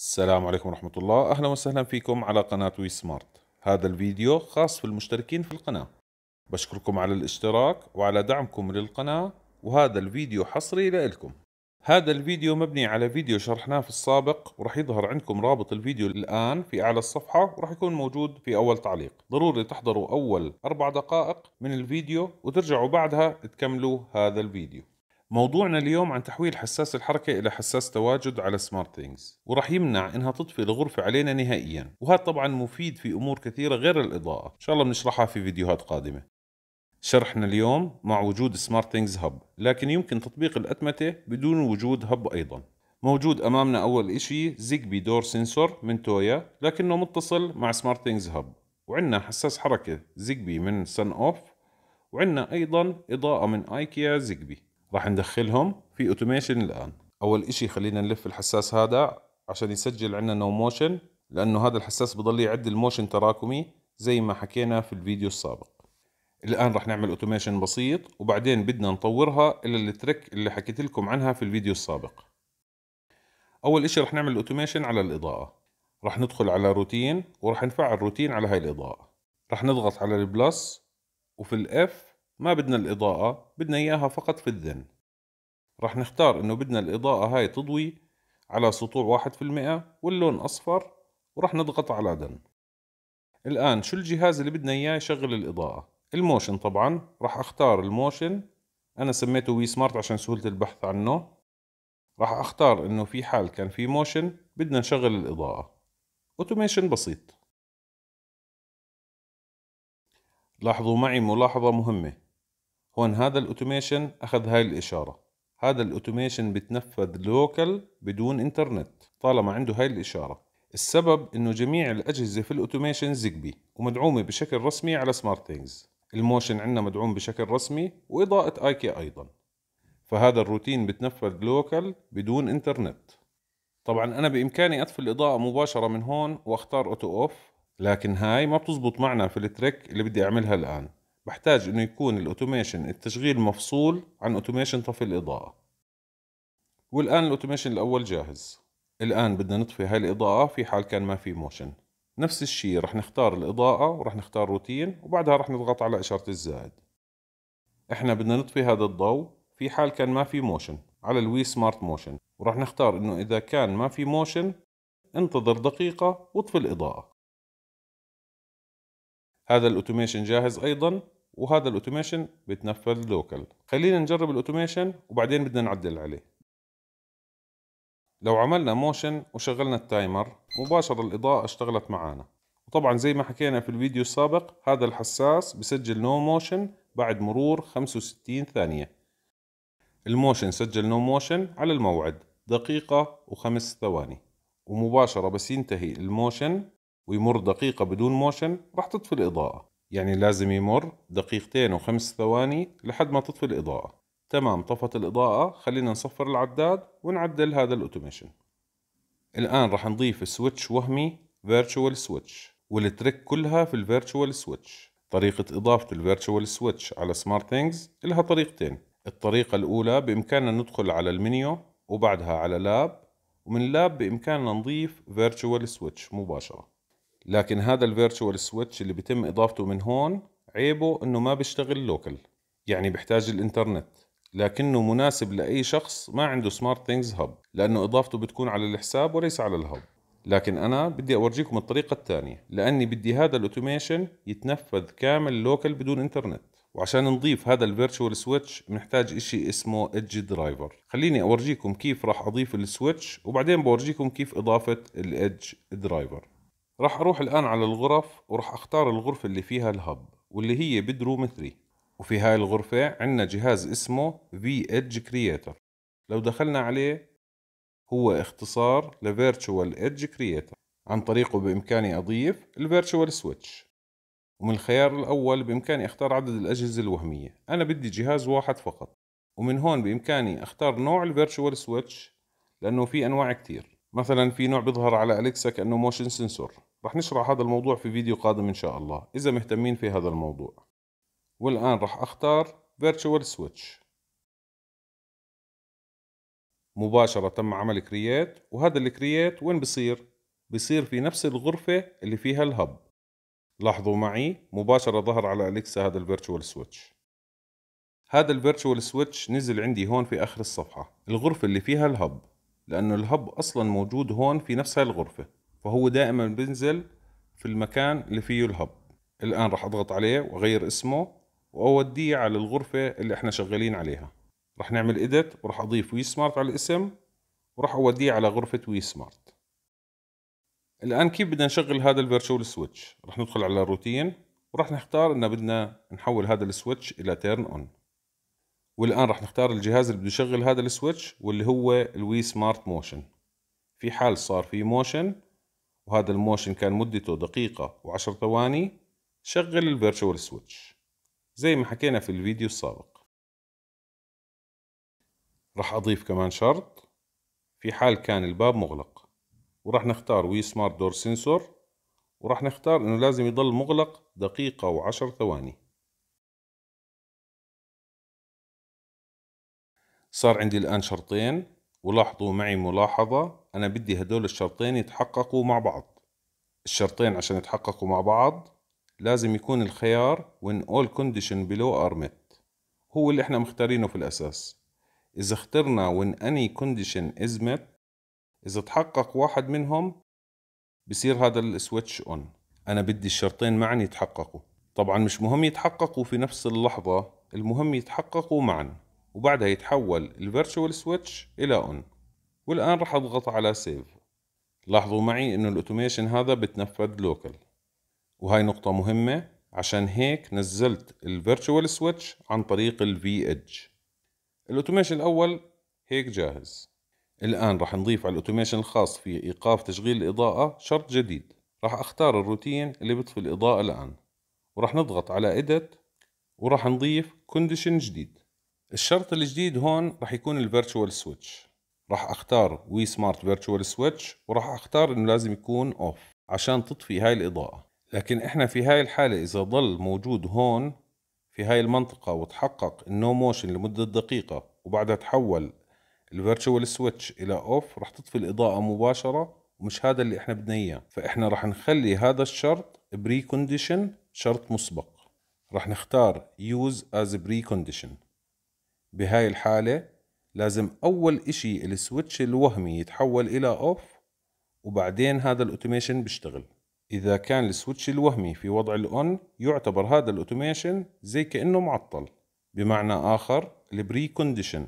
السلام عليكم ورحمة الله أهلا وسهلا فيكم على قناة وي سمارت هذا الفيديو خاص بالمشتركين في القناة بشكركم على الاشتراك وعلى دعمكم للقناة وهذا الفيديو حصري لإلكم هذا الفيديو مبني على فيديو شرحناه في السابق ورح يظهر عندكم رابط الفيديو الآن في أعلى الصفحة ورح يكون موجود في أول تعليق ضروري تحضروا أول أربع دقائق من الفيديو وترجعوا بعدها تكملوا هذا الفيديو موضوعنا اليوم عن تحويل حساس الحركة إلى حساس تواجد على سمارت ثينجز ورح يمنع إنها تطفي الغرفة علينا نهائيا وهذا طبعا مفيد في أمور كثيرة غير الإضاءة إن شاء الله بنشرحها في فيديوهات قادمة شرحنا اليوم مع وجود سمارت ثينجز هب لكن يمكن تطبيق الأتمتة بدون وجود هب أيضا موجود أمامنا أول إشي زيجبي دور سنسور من تويا لكنه متصل مع سمارت ثينجز هب وعندنا حساس حركة زيجبي من سن أوف وعندنا أيضا إضاءة من أيكيا زيجبي راح ندخلهم في اوتوميشن الان اول اشي خلينا نلف الحساس هذا عشان يسجل عندنا نو موشن لانه هذا الحساس بضل يعد الموشن تراكمي زي ما حكينا في الفيديو السابق الان راح نعمل اوتوميشن بسيط وبعدين بدنا نطورها الى التريك اللي حكيت لكم عنها في الفيديو السابق اول اشي راح نعمل اوتوميشن على الاضاءة راح ندخل على روتين وراح نفعل روتين على هاي الاضاءة راح نضغط على البلس وفي الاف ما بدنا الإضاءة بدنا إياها فقط في الذن رح نختار إنه بدنا الإضاءة هاي تضوي على سطوع واحد في المئة واللون أصفر ورح نضغط على دن الآن شو الجهاز اللي بدنا إياه يشغل الإضاءة الموشن طبعا رح أختار الموشن أنا سميته وي سمارت عشان سهولة البحث عنه رح اختار انه في حال كان في موشن بدنا نشغل الاضاءة اوتوميشن بسيط لاحظوا معي ملاحظة مهمة هون هذا الاوتوميشن اخذ هاي الاشاره هذا الاوتوميشن بتنفذ لوكال بدون انترنت طالما عنده هاي الاشاره السبب انه جميع الاجهزه في الاوتوميشن زيجبي ومدعومه بشكل رسمي على سمارت ثينجز الموشن عندنا مدعوم بشكل رسمي واضاءه ايكيا ايضا فهذا الروتين بتنفذ لوكال بدون انترنت طبعا انا بامكاني اطفي الاضاءه مباشره من هون واختار اوتو اوف لكن هاي ما بتزبط معنا في التريك اللي بدي اعملها الان بحتاج انه يكون الاوتوميشن التشغيل مفصول عن اوتوميشن طفي الاضاءة والان الاوتوميشن الاول جاهز الان بدنا نطفي هاي الاضاءة في حال كان ما في موشن نفس الشيء رح نختار الاضاءة ورح نختار روتين وبعدها رح نضغط على اشارة الزائد احنا بدنا نطفي هذا الضوء في حال كان ما في موشن على الوي سمارت موشن ورح نختار انه اذا كان ما في موشن انتظر دقيقة واطفي الاضاءة هذا الاوتوميشن جاهز ايضا وهذا الاوتوميشن بتنفذ لوكال خلينا نجرب الاوتوميشن وبعدين بدنا نعدل عليه لو عملنا موشن وشغلنا التايمر مباشرة الإضاءة اشتغلت معانا وطبعا زي ما حكينا في الفيديو السابق هذا الحساس بسجل نو موشن بعد مرور 65 ثانية الموشن سجل نو موشن على الموعد دقيقة وخمس ثواني ومباشرة بس ينتهي الموشن ويمر دقيقة بدون موشن راح تطفي الإضاءة يعني لازم يمر دقيقتين وخمس ثواني لحد ما تطفي الإضاءة تمام طفت الإضاءة خلينا نصفر العداد ونعدل هذا الأوتوميشن الآن راح نضيف سويتش وهمي فيرتشوال سويتش والتريك كلها في الفيرتشوال سويتش طريقة إضافة الفيرتشوال سويتش على سمارت ثينجز لها طريقتين الطريقة الأولى بإمكاننا ندخل على المنيو وبعدها على لاب ومن لاب بإمكاننا نضيف فيرتشوال سويتش مباشرة لكن هذا الفيرتشوال سويتش اللي بيتم اضافته من هون عيبه انه ما بيشتغل لوكال يعني بيحتاج الانترنت لكنه مناسب لاي شخص ما عنده سمارت ثينجز هب لانه اضافته بتكون على الحساب وليس على الهب لكن انا بدي اورجيكم الطريقه الثانيه لاني بدي هذا الاوتوميشن يتنفذ كامل لوكال بدون انترنت وعشان نضيف هذا الفيرتشوال سويتش بنحتاج اشي اسمه ايدج درايفر خليني اورجيكم كيف راح اضيف السويتش وبعدين بورجيكم كيف اضافه الايدج درايفر راح اروح الان على الغرف وراح اختار الغرفة اللي فيها الهب واللي هي بدروم 3 وفي هاي الغرفة عندنا جهاز اسمه في Edge Creator لو دخلنا عليه هو اختصار لفيرتشوال Edge Creator عن طريقه بإمكاني أضيف الفيرتشوال سويتش ومن الخيار الأول بإمكاني أختار عدد الأجهزة الوهمية أنا بدي جهاز واحد فقط ومن هون بإمكاني أختار نوع الفيرتشوال سويتش لأنه في أنواع كتير مثلا في نوع بيظهر على أليكسا كأنه موشن سنسور رح نشرح هذا الموضوع في فيديو قادم إن شاء الله إذا مهتمين في هذا الموضوع والآن رح أختار Virtual Switch مباشرة تم عمل كرييت وهذا الكرييت وين بصير؟ بصير في نفس الغرفة اللي فيها الهب لاحظوا معي مباشرة ظهر على أليكسا هذا Virtual Switch هذا Virtual Switch نزل عندي هون في آخر الصفحة الغرفة اللي فيها الهب لأنه الهب أصلا موجود هون في نفس هاي الغرفة فهو دائما بينزل في المكان اللي فيه الهب الآن راح أضغط عليه وأغير اسمه وأوديه على الغرفة اللي إحنا شغالين عليها راح نعمل إيديت وراح أضيف وي سمارت على الاسم وراح أوديه على غرفة وي سمارت الآن كيف بدنا نشغل هذا الفيرتشوال سويتش راح ندخل على روتين وراح نختار إن بدنا نحول هذا السويتش إلى تيرن أون والآن راح نختار الجهاز اللي بده يشغل هذا السويتش واللي هو الوي سمارت موشن في حال صار في موشن وهذا الموشن كان مدته دقيقة وعشر ثواني شغل الفيرتشوال سويتش زي ما حكينا في الفيديو السابق راح أضيف كمان شرط في حال كان الباب مغلق وراح نختار وي سمارت دور سنسور وراح نختار انه لازم يضل مغلق دقيقة وعشر ثواني صار عندي الآن شرطين ولاحظوا معي ملاحظة أنا بدي هدول الشرطين يتحققوا مع بعض الشرطين عشان يتحققوا مع بعض لازم يكون الخيار when all condition below are met هو اللي احنا مختارينه في الأساس إذا اخترنا when any condition is met إذا تحقق واحد منهم بصير هذا السويتش on أنا بدي الشرطين معا يتحققوا طبعا مش مهم يتحققوا في نفس اللحظة المهم يتحققوا معا وبعدها يتحول الفيرتشوال سويتش الى اون والان راح اضغط على سيف لاحظوا معي انه الاوتوميشن هذا بتنفذ لوكال وهاي نقطة مهمة عشان هيك نزلت الفيرتشوال سويتش عن طريق الفي ايدج الاوتوميشن الاول هيك جاهز الان راح نضيف على الاوتوميشن الخاص في ايقاف تشغيل الاضاءة شرط جديد راح اختار الروتين اللي بيطفي الاضاءة الان وراح نضغط على edit وراح نضيف condition جديد الشرط الجديد هون راح يكون الفيرتشوال سويتش راح اختار وي سمارت فيرتشوال سويتش وراح اختار انه لازم يكون اوف عشان تطفي هاي الاضاءة لكن احنا في هاي الحالة اذا ضل موجود هون في هاي المنطقة وتحقق النو موشن لمدة دقيقة وبعدها تحول الفيرتشوال سويتش الى اوف راح تطفي الاضاءة مباشرة ومش هذا اللي احنا بدنا اياه فاحنا راح نخلي هذا الشرط بري كونديشن شرط مسبق راح نختار يوز از بري كونديشن بهاي الحالة لازم أول إشي السويتش الوهمي يتحول إلى أوف وبعدين هذا الأوتوميشن بيشتغل إذا كان السويتش الوهمي في وضع الأون يعتبر هذا الأوتوميشن زي كأنه معطل بمعنى آخر البري كونديشن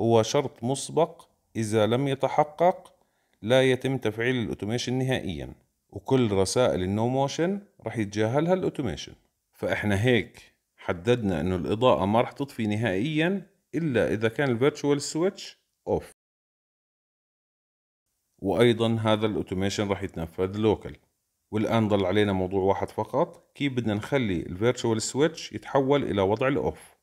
هو شرط مسبق إذا لم يتحقق لا يتم تفعيل الأوتوميشن نهائيا وكل رسائل النو موشن رح يتجاهلها الأوتوميشن فإحنا هيك حددنا إنه الإضاءة ما رح تطفي نهائيا إلا إذا كان الفيرتشوال سويتش أوف وأيضا هذا الأوتوميشن راح يتنفذ لوكال والآن ضل علينا موضوع واحد فقط كيف بدنا نخلي الفيرتشوال سويتش يتحول إلى وضع الأوف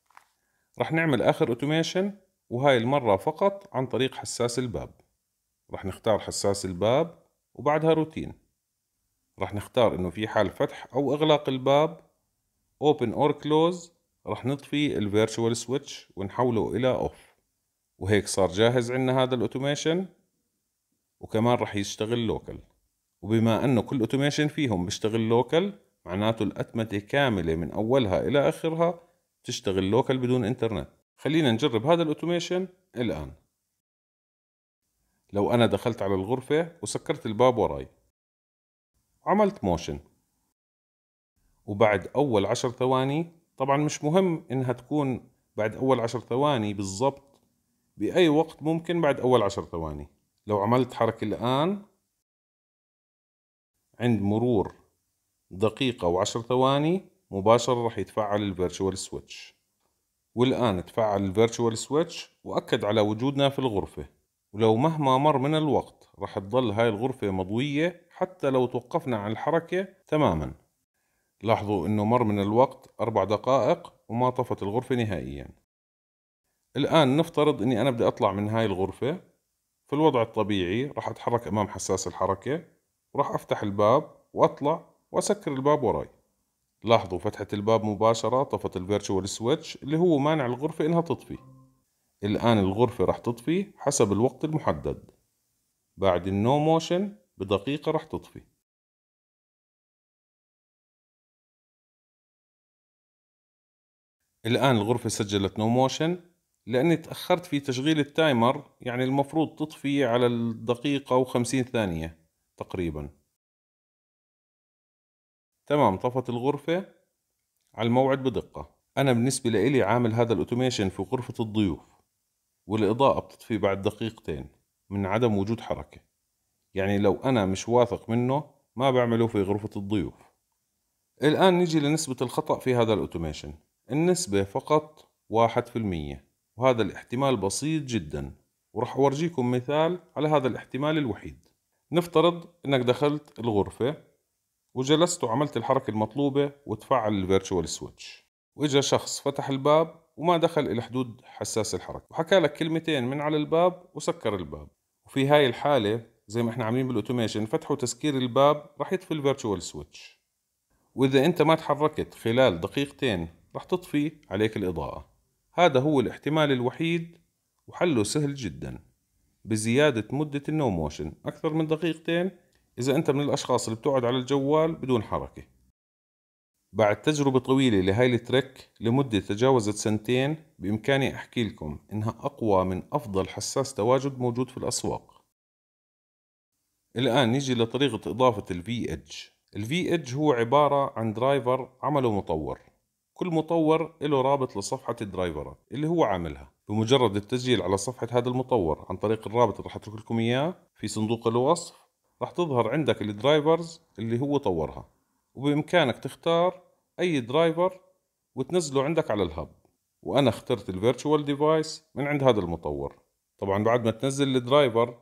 راح نعمل آخر أوتوميشن وهاي المرة فقط عن طريق حساس الباب راح نختار حساس الباب وبعدها روتين راح نختار انه في حال فتح او اغلاق الباب open or close راح نطفي الفيرتشوال سويتش ونحوله الى اوف وهيك صار جاهز عندنا هذا الاوتوميشن وكمان راح يشتغل لوكال وبما انه كل اوتوميشن فيهم بيشتغل لوكال معناته الاتمته كامله من اولها الى اخرها تشتغل لوكال بدون انترنت خلينا نجرب هذا الاوتوميشن الان لو انا دخلت على الغرفه وسكرت الباب وراي عملت موشن وبعد اول عشر ثواني طبعا مش مهم انها تكون بعد اول عشر ثواني بالضبط باي وقت ممكن بعد اول عشر ثواني لو عملت حركة الان عند مرور دقيقة وعشر ثواني مباشرة راح يتفعل الفيرتشوال سويتش والآن تفعل الفيرتشوال سويتش وأكد على وجودنا في الغرفة ولو مهما مر من الوقت راح تظل هاي الغرفة مضوية حتى لو توقفنا عن الحركة تماما لاحظوا أنه مر من الوقت أربع دقائق وما طفت الغرفة نهائيا الآن نفترض أني أنا بدي أطلع من هاي الغرفة في الوضع الطبيعي راح أتحرك أمام حساس الحركة وراح أفتح الباب وأطلع وأسكر الباب وراي لاحظوا فتحة الباب مباشرة طفت الفيرتشوال سويتش اللي هو مانع الغرفة إنها تطفي الآن الغرفة راح تطفي حسب الوقت المحدد بعد النو موشن بدقيقة راح تطفي الآن الغرفة سجلت نو موشن لأني تأخرت في تشغيل التايمر يعني المفروض تطفي على الدقيقة وخمسين ثانية تقريبا تمام طفت الغرفة على الموعد بدقة أنا بالنسبة لإلي عامل هذا الأوتوميشن في غرفة الضيوف والإضاءة بتطفي بعد دقيقتين من عدم وجود حركة يعني لو أنا مش واثق منه ما بعمله في غرفة الضيوف الآن نجي لنسبة الخطأ في هذا الأوتوميشن النسبة فقط واحد في المية وهذا الاحتمال بسيط جدا ورح أورجيكم مثال على هذا الاحتمال الوحيد نفترض أنك دخلت الغرفة وجلست وعملت الحركة المطلوبة وتفعل الفيرتشوال سويتش وإجا شخص فتح الباب وما دخل إلى حدود حساس الحركة وحكى لك كلمتين من على الباب وسكر الباب وفي هاي الحالة زي ما احنا عاملين بالاوتوميشن فتح وتسكير الباب راح يطفي الفيرتشوال سويتش واذا انت ما تحركت خلال دقيقتين رح تطفي عليك الإضاءة هذا هو الاحتمال الوحيد وحله سهل جدا بزيادة مدة النو موشن أكثر من دقيقتين إذا أنت من الأشخاص اللي بتقعد على الجوال بدون حركة بعد تجربة طويلة لهاي التريك لمدة تجاوزت سنتين بإمكاني أحكي لكم إنها أقوى من أفضل حساس تواجد موجود في الأسواق الآن نيجي لطريقة إضافة ال VH ال VH هو عبارة عن درايفر عمله مطور كل مطور له رابط لصفحة الدرايفرات اللي هو عاملها بمجرد التسجيل على صفحة هذا المطور عن طريق الرابط اللي راح اترك لكم اياه في صندوق الوصف راح تظهر عندك الدرايفرز اللي هو طورها وبإمكانك تختار أي درايفر وتنزله عندك على الهب وأنا اخترت الفيرتشوال ديفايس من عند هذا المطور طبعا بعد ما تنزل الدرايفر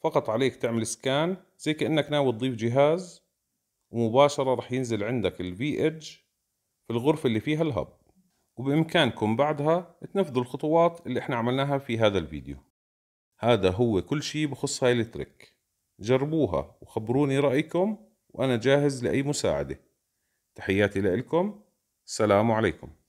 فقط عليك تعمل سكان زي كأنك ناوي تضيف جهاز ومباشرة راح ينزل عندك الفي ايدج في الغرفة اللي فيها الهب وبإمكانكم بعدها تنفذوا الخطوات اللي احنا عملناها في هذا الفيديو هذا هو كل شيء بخص هاي التريك جربوها وخبروني رأيكم وأنا جاهز لأي مساعدة تحياتي لكم السلام عليكم